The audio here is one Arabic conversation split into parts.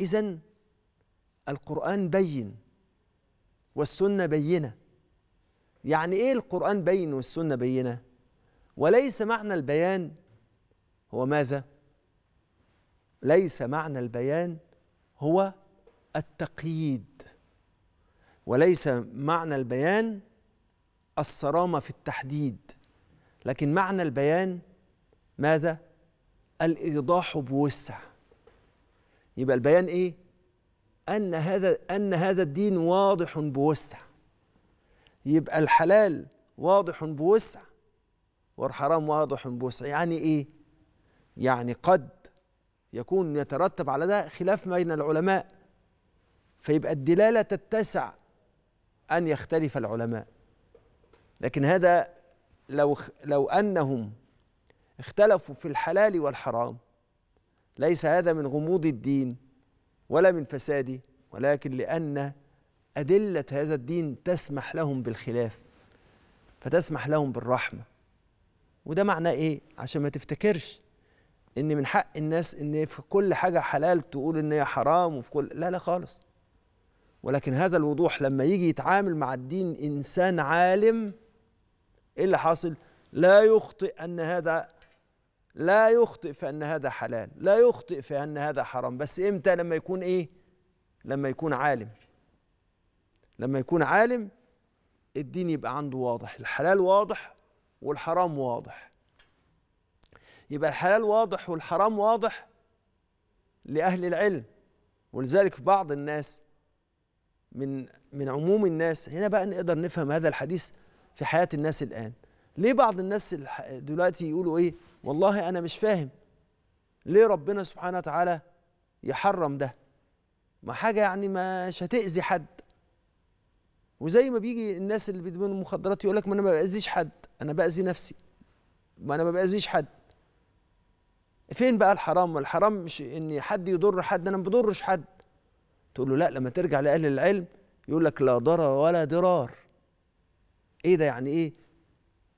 إذا القرآن بين والسنة بينة يعني إيه القرآن بين والسنة بينة وليس معنى البيان هو ماذا ليس معنى البيان هو التقييد وليس معنى البيان الصرامة في التحديد لكن معنى البيان ماذا الإيضاح بوسع يبقى البيان ايه ان هذا ان هذا الدين واضح بوسع يبقى الحلال واضح بوسع والحرام واضح بوسع يعني ايه يعني قد يكون يترتب على ده خلاف بين العلماء فيبقى الدلاله تتسع ان يختلف العلماء لكن هذا لو لو انهم اختلفوا في الحلال والحرام ليس هذا من غموض الدين ولا من فساده ولكن لأن أدلة هذا الدين تسمح لهم بالخلاف فتسمح لهم بالرحمة وده معناه إيه؟ عشان ما تفتكرش إن من حق الناس إن في كل حاجة حلال تقول إن هي حرام وفي كل لا لا خالص ولكن هذا الوضوح لما يجي يتعامل مع الدين إنسان عالم إيه اللي حاصل؟ لا يخطئ أن هذا لا يخطئ في أن هذا حلال لا يخطئ في أن هذا حرام بس إمتى لما يكون إيه لما يكون عالم لما يكون عالم الدين يبقى عنده واضح الحلال واضح والحرام واضح يبقى الحلال واضح والحرام واضح لأهل العلم ولذلك في بعض الناس من من عموم الناس هنا بقى نقدر نفهم هذا الحديث في حياة الناس الآن ليه بعض الناس دلوقتي يقولوا إيه والله انا مش فاهم ليه ربنا سبحانه وتعالى يحرم ده ما حاجه يعني مش هتاذي حد وزي ما بيجي الناس اللي بيدمنوا المخدرات يقول لك ما انا ما باذيش حد انا باذي نفسي ما انا ما باذيش حد فين بقى الحرام والحرام مش ان حد يضر حد انا ما بضرش حد تقول له لا لما ترجع لاهل العلم يقول لك لا ضرر ولا ضرار ايه ده يعني ايه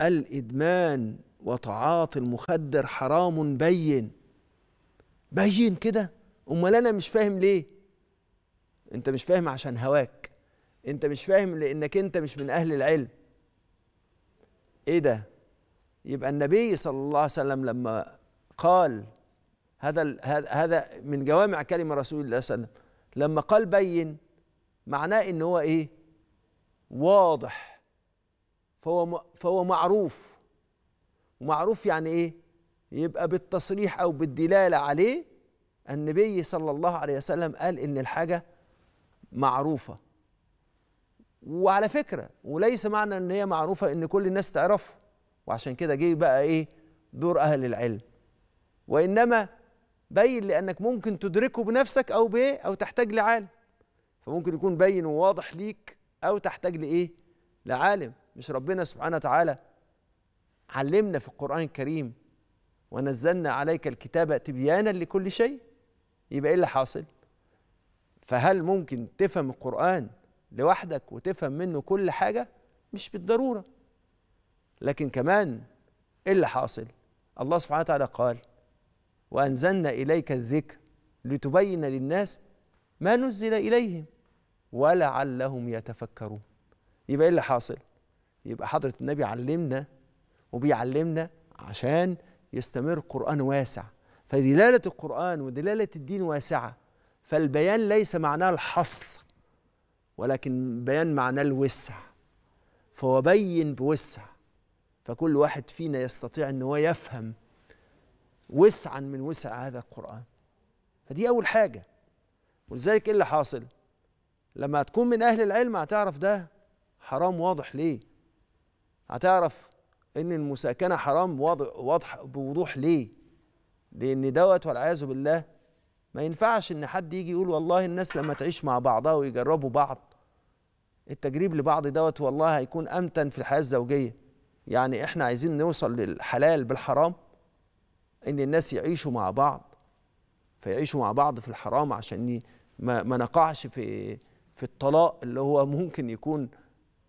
الادمان وتعاطي المخدر حرام بين بين كده امال انا مش فاهم ليه انت مش فاهم عشان هواك انت مش فاهم لانك انت مش من اهل العلم ايه ده يبقى النبي صلى الله عليه وسلم لما قال هذا هذا من جوامع كلمه رسول الله صلى الله عليه وسلم لما قال بين معناه ان هو ايه واضح فهو فهو معروف ومعروف يعني ايه يبقى بالتصريح او بالدلاله عليه النبي صلى الله عليه وسلم قال ان الحاجه معروفه وعلى فكره وليس معنى ان هي معروفه ان كل الناس تعرفه وعشان كده جه بقى ايه دور اهل العلم وانما بين لانك ممكن تدركه بنفسك او بايه او تحتاج لعالم فممكن يكون بين وواضح ليك او تحتاج لايه لعالم مش ربنا سبحانه وتعالى علمنا في القرآن الكريم ونزلنا عليك الكتاب تبيانا لكل شيء يبقى ايه اللي حاصل؟ فهل ممكن تفهم القرآن لوحدك وتفهم منه كل حاجة؟ مش بالضرورة لكن كمان ايه اللي حاصل؟ الله سبحانه وتعالى قال وأنزلنا إليك الذكر لتبين للناس ما نزل إليهم ولعلهم يتفكرون يبقى ايه اللي حاصل؟ يبقى حضرة النبي علمنا وبيعلمنا عشان يستمر قرآن واسع فدلالة القرآن ودلالة الدين واسعة فالبيان ليس معناه الحصر ولكن بيان معناه الوسع فوبين بوسع فكل واحد فينا يستطيع ان هو يفهم وسعا من وسع هذا القرآن فدي أول حاجة ولذلك إيه اللي حاصل لما هتكون من أهل العلم هتعرف ده حرام واضح ليه هتعرف ان المساكنه حرام واضح بوضوح ليه لان دوت والعياذ بالله ما ينفعش ان حد يجي يقول والله الناس لما تعيش مع بعضها ويجربوا بعض التجريب لبعض دوت والله هيكون امتن في الحياه الزوجيه يعني احنا عايزين نوصل للحلال بالحرام ان الناس يعيشوا مع بعض فيعيشوا مع بعض في الحرام عشان ما, ما نقعش في في الطلاق اللي هو ممكن يكون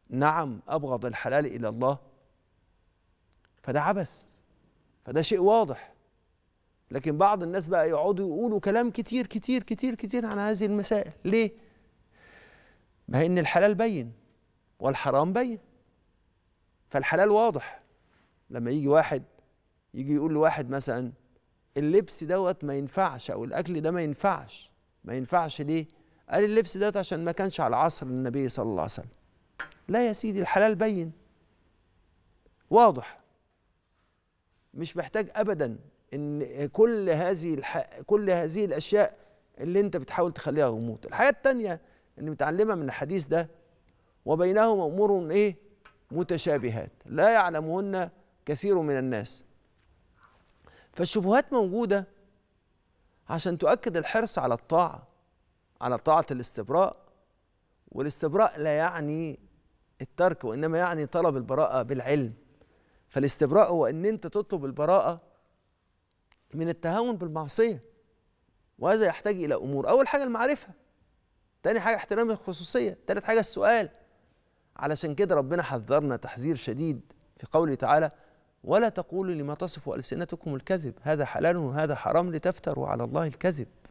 نعم ابغض الحلال الى الله فده عبث فده شيء واضح لكن بعض الناس بقى يقعدوا يقولوا كلام كتير كتير كتير كتير عن هذه المسائل ليه ما ان الحلال بين والحرام بين فالحلال واضح لما يجي واحد يجي يقول لواحد مثلا اللبس دوت ما ينفعش او الاكل ده ما ينفعش ما ينفعش ليه قال اللبس دوت عشان ما كانش على عصر النبي صلى الله عليه وسلم لا يا سيدي الحلال بين واضح مش محتاج ابدا ان كل هذه الح... كل هذه الاشياء اللي انت بتحاول تخليها غموض الحاجه الثانيه اللي متعلمه من الحديث ده وبينهما امور ايه متشابهات لا يعلمهن كثير من الناس فالشبهات موجوده عشان تؤكد الحرص على الطاعه على طاعه الاستبراء والاستبراء لا يعني الترك وانما يعني طلب البراءه بالعلم فالاستبراء هو ان انت تطلب البراءه من التهاون بالمعصيه وهذا يحتاج الى امور اول حاجه المعرفه تاني حاجه احترام الخصوصيه تالت حاجه السؤال علشان كده ربنا حذرنا تحذير شديد في قوله تعالى ولا تقولوا لما تصف السنتكم الكذب هذا حلال وهذا حرام لتفتروا على الله الكذب